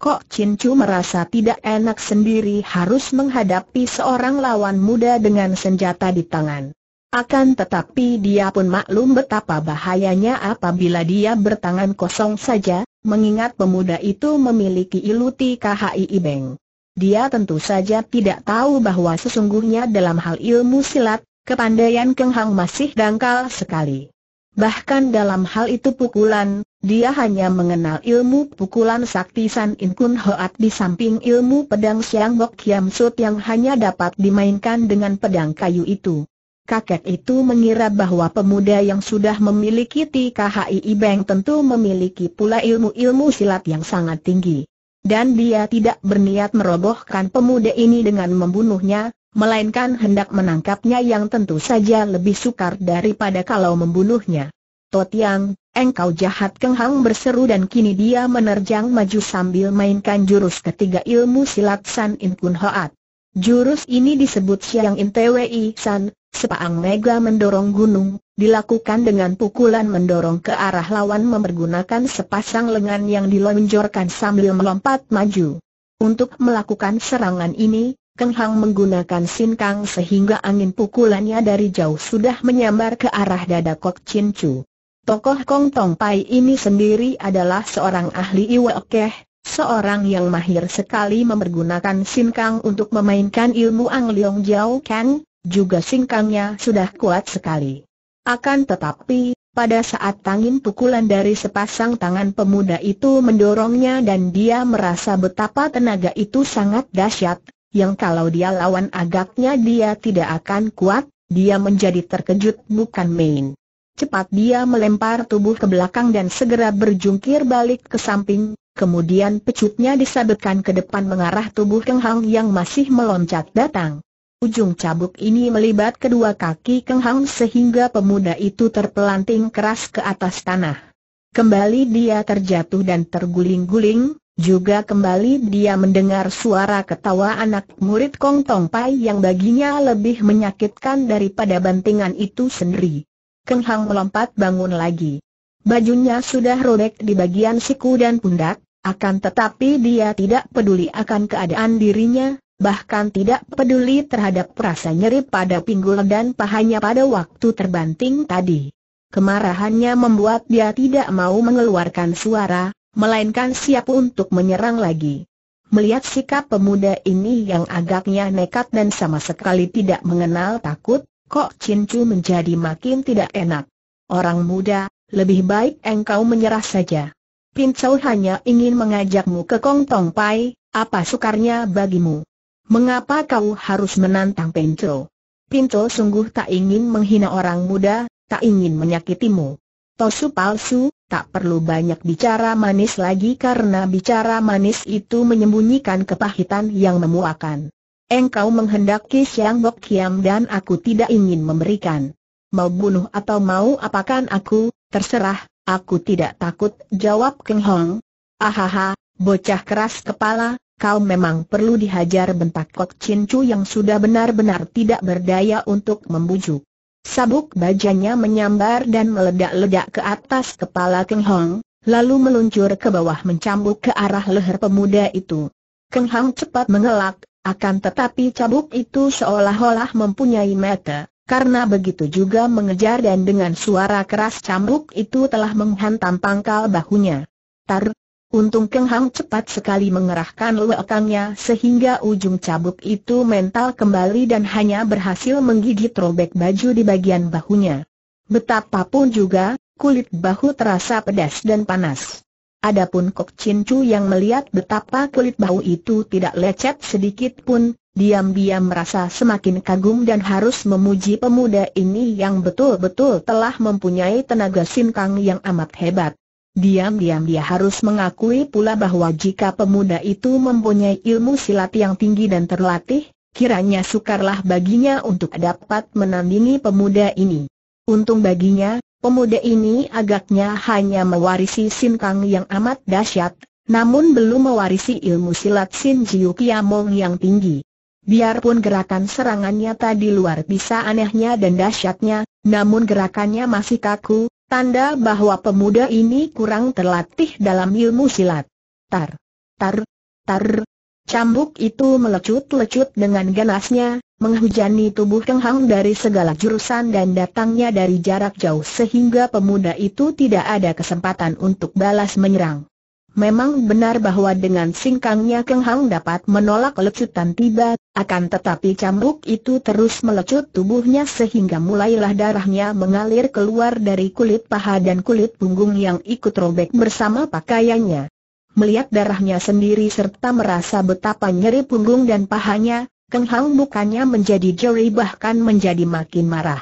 Kok Chin Chu merasa tidak enak sendiri harus menghadapi seorang lawan muda dengan senjata di tangan. Akan tetapi dia pun maklum betapa bahayanya apabila dia bertangan kosong saja, mengingat pemuda itu memiliki iluti KHI Ibeng. Dia tentu saja tidak tahu bahwa sesungguhnya dalam hal ilmu silat, kepandaian Keng Hang masih dangkal sekali. Bahkan dalam hal itu pukulan, dia hanya mengenal ilmu pukulan sakti San In Kun Hoat di samping ilmu pedang Siang Bok Kiam Sut yang hanya dapat dimainkan dengan pedang kayu itu. Kakek itu mengira bahwa pemuda yang sudah memiliki TKHI Beng tentu memiliki pula ilmu-ilmu silat yang sangat tinggi. Dan dia tidak berniat merobohkan pemuda ini dengan membunuhnya, melainkan hendak menangkapnya yang tentu saja lebih sukar daripada kalau membunuhnya. Totiang, engkau jahat kenghang berseru dan kini dia menerjang maju sambil mainkan jurus ketiga ilmu silat San In Kun Hoat. Jurus ini disebut Siang Intwi San, sepaang mega mendorong gunung, dilakukan dengan pukulan mendorong ke arah lawan mempergunakan sepasang lengan yang dilonjorkan sambil melompat maju. Untuk melakukan serangan ini, Keng Hang menggunakan Kang sehingga angin pukulannya dari jauh sudah menyambar ke arah dada Kok Chin Chu. Tokoh Kong Tong Pai ini sendiri adalah seorang ahli Iwa Okeh. Seorang yang mahir sekali mempergunakan singkang untuk memainkan ilmu Ang Leong Jiao Kang, juga singkangnya sudah kuat sekali. Akan tetapi, pada saat tangin pukulan dari sepasang tangan pemuda itu mendorongnya dan dia merasa betapa tenaga itu sangat dahsyat, yang kalau dia lawan agaknya dia tidak akan kuat, dia menjadi terkejut bukan main. Cepat dia melempar tubuh ke belakang dan segera berjungkir balik ke samping, kemudian pecutnya disabetkan ke depan mengarah tubuh Keng Hang yang masih meloncat datang. Ujung cabuk ini melibat kedua kaki Keng Hang sehingga pemuda itu terpelanting keras ke atas tanah. Kembali dia terjatuh dan terguling-guling, juga kembali dia mendengar suara ketawa anak murid Kong Tong Pai yang baginya lebih menyakitkan daripada bantingan itu sendiri. Keng Hang melompat bangun lagi. Bajunya sudah robek di bagian siku dan pundak, akan tetapi dia tidak peduli akan keadaan dirinya, bahkan tidak peduli terhadap rasa nyeri pada pinggul dan pahanya pada waktu terbanting tadi. Kemarahannya membuat dia tidak mau mengeluarkan suara, melainkan siap untuk menyerang lagi. Melihat sikap pemuda ini yang agaknya nekat dan sama sekali tidak mengenal takut, Kok Chin menjadi makin tidak enak. Orang muda, lebih baik engkau menyerah saja. Pincau hanya ingin mengajakmu ke Kong Tong Pai, apa sukarnya bagimu? Mengapa kau harus menantang Pincau? Pincau sungguh tak ingin menghina orang muda, tak ingin menyakitimu. Tosu palsu, tak perlu banyak bicara manis lagi karena bicara manis itu menyembunyikan kepahitan yang memuakan. Engkau menghendaki Siang Bok Kiam dan aku tidak ingin memberikan. Mau bunuh atau mau apakan aku, terserah, Aku tidak takut, jawab Keng Hong. Ahaha, bocah keras kepala, kau memang perlu dihajar bentak Kok Chin Chu yang sudah benar-benar tidak berdaya untuk membujuk. Sabuk bajanya menyambar dan meledak-ledak ke atas kepala Keng Hong, lalu meluncur ke bawah mencambuk ke arah leher pemuda itu. Keng Hong cepat mengelak, akan tetapi cabuk itu seolah-olah mempunyai mata karena begitu juga mengejar dan dengan suara keras cambuk itu telah menghantam pangkal bahunya. Tar! Untung Keng Hang cepat sekali mengerahkan lekangnya sehingga ujung cambuk itu mental kembali dan hanya berhasil menggigit robek baju di bagian bahunya. Betapapun juga, kulit bahu terasa pedas dan panas. Adapun Kok Chin Chu yang melihat betapa kulit bahu itu tidak lecet sedikit pun, diam-diam merasa semakin kagum dan harus memuji pemuda ini yang betul-betul telah mempunyai tenaga sinkang yang amat hebat. Diam-diam dia harus mengakui pula bahwa jika pemuda itu mempunyai ilmu silat yang tinggi dan terlatih, kiranya sukarlah baginya untuk dapat menandingi pemuda ini. Untung baginya, pemuda ini agaknya hanya mewarisi sinkang yang amat dahsyat, namun belum mewarisi ilmu silat Sin Jiu Kiamong yang tinggi. Biarpun gerakan serangannya tadi luar biasa anehnya dan dahsyatnya, namun gerakannya masih kaku, tanda bahwa pemuda ini kurang terlatih dalam ilmu silat. Tar, tar, tar. Cambuk itu melecut-lecut dengan ganasnya, menghujani tubuh Keng Hang dari segala jurusan dan datangnya dari jarak jauh sehingga pemuda itu tidak ada kesempatan untuk balas menyerang. Memang benar bahwa dengan singkangnya Keng Hang dapat menolak lecutan tiba, akan tetapi cambuk itu terus melecut tubuhnya sehingga mulailah darahnya mengalir keluar dari kulit paha dan kulit punggung yang ikut robek bersama pakaiannya. Melihat darahnya sendiri serta merasa betapa nyeri punggung dan pahanya, Keng Hang bukannya menjadi jeri bahkan menjadi makin marah.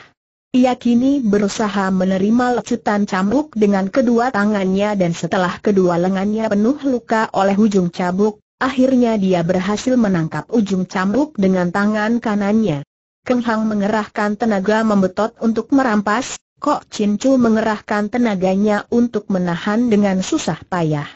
Ia kini berusaha menerima lecutan cambuk dengan kedua tangannya dan setelah kedua lengannya penuh luka oleh ujung cambuk, akhirnya dia berhasil menangkap ujung cambuk dengan tangan kanannya. Keng Hang mengerahkan tenaga membetot untuk merampas, Kok Chin Chu mengerahkan tenaganya untuk menahan dengan susah payah.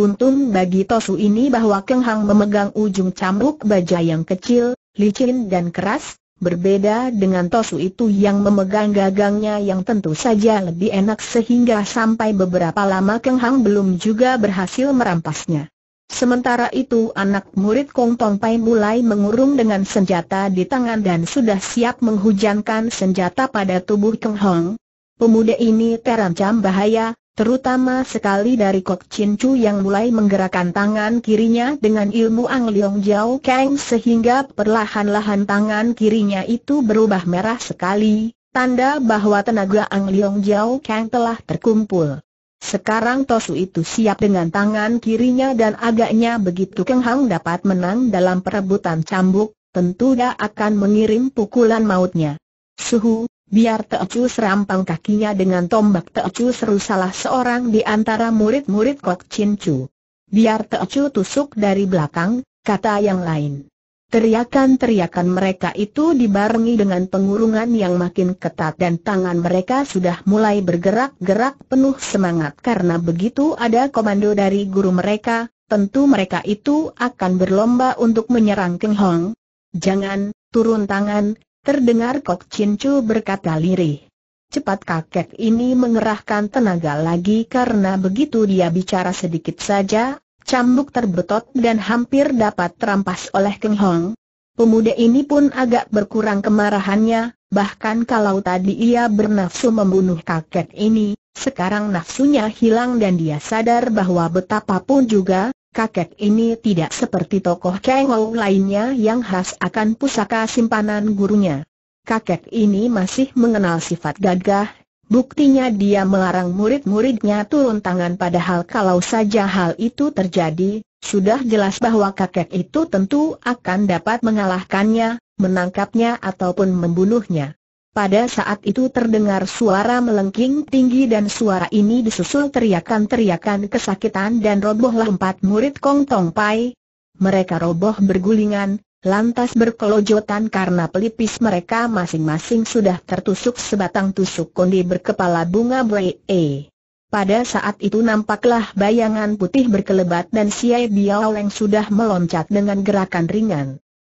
Untung bagi Tosu ini bahwa Keng Hang memegang ujung cambuk baja yang kecil, licin dan keras, Berbeda dengan Tosu itu yang memegang gagangnya yang tentu saja lebih enak sehingga sampai beberapa lama Keng Hang belum juga berhasil merampasnya. Sementara itu anak murid Kong Tong Pai mulai mengurung dengan senjata di tangan dan sudah siap menghujankan senjata pada tubuh Keng Hong. Pemuda ini terancam bahaya, Terutama sekali dari Kok Chin Chu yang mulai menggerakkan tangan kirinya dengan ilmu Ang Leong Jiao Kang sehingga perlahan-lahan tangan kirinya itu berubah merah sekali, tanda bahwa tenaga Ang Leong Jiao Kang telah terkumpul. Sekarang Tosu itu siap dengan tangan kirinya dan agaknya begitu Keng Hang dapat menang dalam perebutan cambuk, tentu dia akan mengirim pukulan mautnya. Suhu, Biar Teocu serampang kakinya dengan tombak Teocu seru salah seorang di antara murid-murid Kok Chin Chu. Biar Teocu tusuk dari belakang, kata yang lain. Teriakan-teriakan mereka itu dibarengi dengan pengurungan yang makin ketat dan tangan mereka sudah mulai bergerak-gerak penuh semangat karena begitu ada komando dari guru mereka, tentu mereka itu akan berlomba untuk menyerang Keng Hong. Jangan, turun tangan, Terdengar Kok Chin Chu berkata lirih. Cepat kakek ini mengerahkan tenaga lagi karena begitu dia bicara sedikit saja, cambuk terbetot dan hampir dapat terampas oleh Keng Hong. Pemuda ini pun agak berkurang kemarahannya, bahkan kalau tadi ia bernafsu membunuh kakek ini, sekarang nafsunya hilang dan dia sadar bahwa betapapun juga, kakek ini tidak seperti tokoh Kengou lainnya yang khas akan pusaka simpanan gurunya. Kakek ini masih mengenal sifat gagah, buktinya dia melarang murid-muridnya turun tangan padahal kalau saja hal itu terjadi, sudah jelas bahwa kakek itu tentu akan dapat mengalahkannya, menangkapnya ataupun membunuhnya. Pada saat itu terdengar suara melengking tinggi dan suara ini disusul teriakan-teriakan kesakitan dan robohlah empat murid Kong Tong Pai. Mereka roboh bergulingan, lantas berkelojotan karena pelipis mereka masing-masing sudah tertusuk sebatang tusuk kondi berkepala bunga E. Pada saat itu nampaklah bayangan putih berkelebat dan Siai Biao yang sudah meloncat dengan gerakan ringan.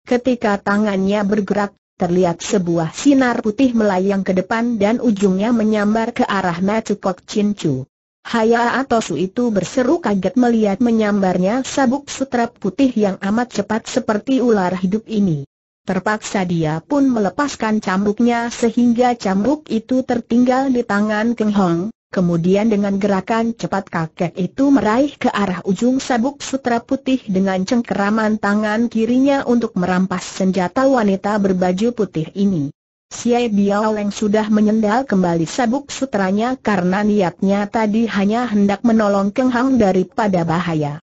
Ketika tangannya bergerak, terlihat sebuah sinar putih melayang ke depan dan ujungnya menyambar ke arah Matukok Chin Chu. Haya atau Su itu berseru kaget melihat menyambarnya sabuk sutra putih yang amat cepat seperti ular hidup ini. Terpaksa dia pun melepaskan cambuknya sehingga cambuk itu tertinggal di tangan Keng Hong, Kemudian dengan gerakan cepat kakek itu meraih ke arah ujung sabuk sutra putih dengan cengkeraman tangan kirinya untuk merampas senjata wanita berbaju putih ini. Biao Biaoleng sudah menyendal kembali sabuk sutranya karena niatnya tadi hanya hendak menolong Keng Hang daripada bahaya.